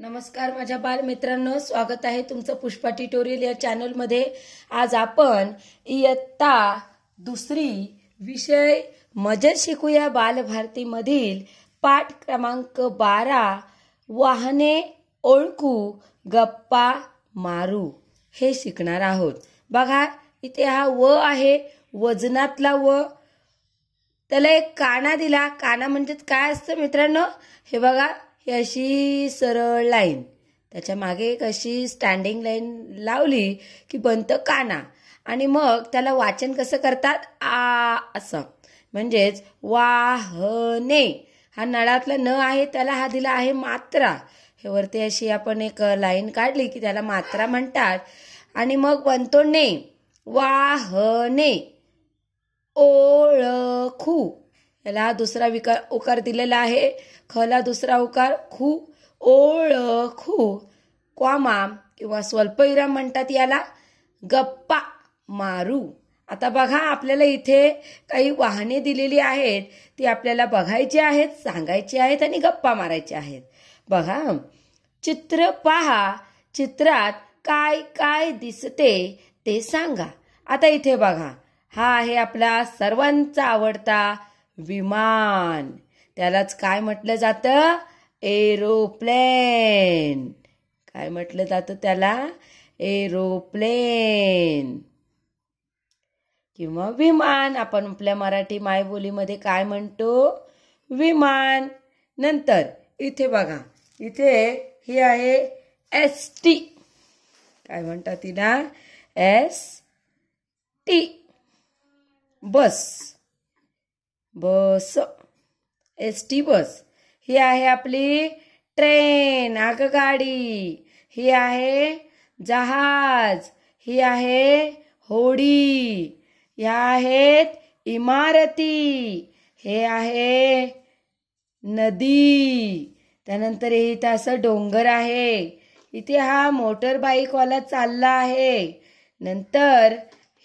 नमस्कार माझ्या बालमित्रांनो स्वागत आहे तुमचं पुष्पा ट्युटोरियल या चॅनलमध्ये आज आपण इयत्ता दुसरी विषय मजेत शिकूया बालभारतीमधील पाठ क्रमांक बारा वाहने ओळखू गप्पा मारू हे शिकणार आहोत बघा इथे हा व आहे वजनातला व त्याला एक काना दिला काना म्हणजे काय असतं मित्रांनो हे बघा की अशी सरळ लाईन त्याच्या मागे एक अशी स्टँडिंग लाईन लावली की बनतं काना आणि मग त्याला वाचन कसं करतात आ असं म्हणजेच वाहने हा नळातला न आहे त्याला हा दिला आहे मात्रा हे वरती अशी आपण एक लाईन काढली की त्याला मात्रा म्हणतात आणि मग बनतो ने वाहने ओळखू याला हा दुसरा विकार उकार दिलेला आहे खला दुसरा उकार खू खु क्वामा किंवा स्वल्पविराम म्हणतात याला गप्पा मारू आता बघा आपल्याला इथे काही वाहने दिलेली आहेत ती आपल्याला बघायची आहेत सांगायची आहेत आणि गप्पा मारायचे आहेत बघा चित्र पहा चित्रात काय काय दिसते ते सांगा आता इथे बघा हा आहे आपला सर्वांचा आवडता विमान त्यालाच काय म्हटलं जातं एरोप्लेन काय म्हटलं जातं त्याला एरोप्लेन किंवा विमान आपण आपल्या मराठी मायबोलीमध्ये काय म्हणतो विमान नंतर इथे बघा इथे ही आहे एस टी काय म्हणतात तिला S T bus bus S T bus ही आहे आपली ट्रेन आगगाडी ही आहे जहाज ही आहे होडी ह्या आहेत इमारती हे आहे नदी त्यानंतर इथं असं डोंगर आहे इथे हा मोटर बाईकवाला चालला आहे नंतर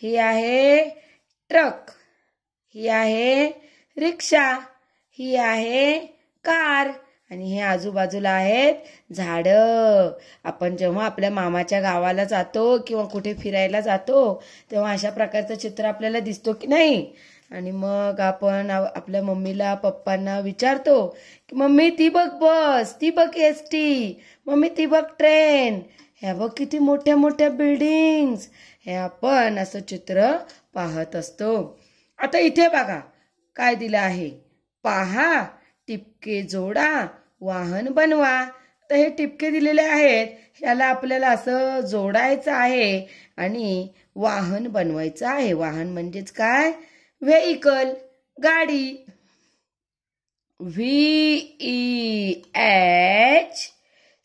ही आहे ट्रक ही आहे रिक्षा ही आहे कार आणि हे आजूबाजूला आहेत झाडं आपण जेव्हा आपल्या मामाच्या गावाला जातो किंवा कुठे फिरायला जातो तेव्हा अशा प्रकारचं चित्र आपल्याला दिसतो की नाही आणि मग आपण आपल्या मम्मीला पप्पांना विचारतो की मम्मी ती बघ बस ती बघ एस टी मम्मी ती बघ ट्रेन ह्या बघ किती मोठ्या मोठ्या बिल्डिंग्स हे आपण असं चित्र पाहत असतो आता इथे बघा काय दिलं आहे पहा टिपके जोडा वाहन बनवा तर हे टिपके दिलेले आहेत ह्याला आपल्याला असं जोडायचं आहे आणि वाहन बनवायचं आहे वाहन म्हणजेच काय व्हेकल गाडी V H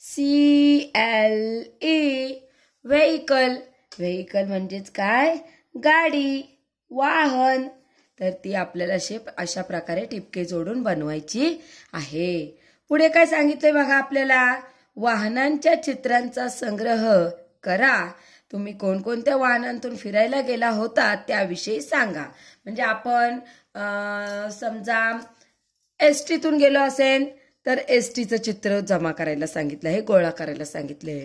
C L E vehicle vehicle म्हणजेच काय गाडी वाहन तर ती आपल्याला शेप अशा प्रकारे टिपके जोडून बनवायची आहे पुढे काय सांगितलंय बघा आपल्याला वाहनांच्या चित्रांचा संग्रह करा तुम्ही कोणकोणत्या वाहनांतून फिरायला गेला होता त्याविषयी सांगा म्हणजे आपण समजा एस टीतून गेलो असेल तर एस टीचं चित्र जमा करायला सांगितलं आहे गोळा करायला सांगितले आहे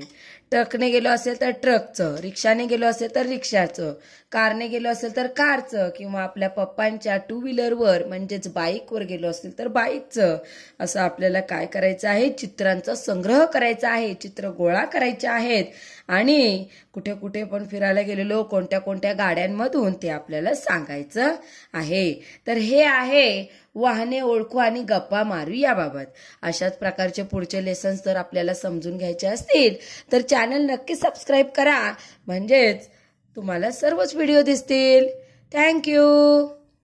ट्रकने गेलो असेल तर ट्रकचं रिक्षाने गेलो असेल तर रिक्षाचं कारने गेलो असेल तर कारचं किंवा आपल्या पप्पांच्या टू व्हीलरवर म्हणजेच बाईकवर गेलो असेल तर बाईकचं असं आपल्याला काय करायचं आहे चित्रांचा संग्रह करायचा आहे चित्र गोळा करायचे आहेत आणि कुठे कुठे पण फिरायला गेलेलो कोणत्या कोणत्या गाड्यांमधून ते आपल्याला सांगायचं आहे तर हे आहे वाहने ओळखू आणि गप्पा मारू याबाबत अशाच प्रकारचे पुढचे लेसन्स जर आपल्याला समजून घ्यायचे असतील तर चॅनल नक्की सबस्क्राईब करा म्हणजेच तुम्हाला सर्वच व्हिडिओ दिसतील थँक्यू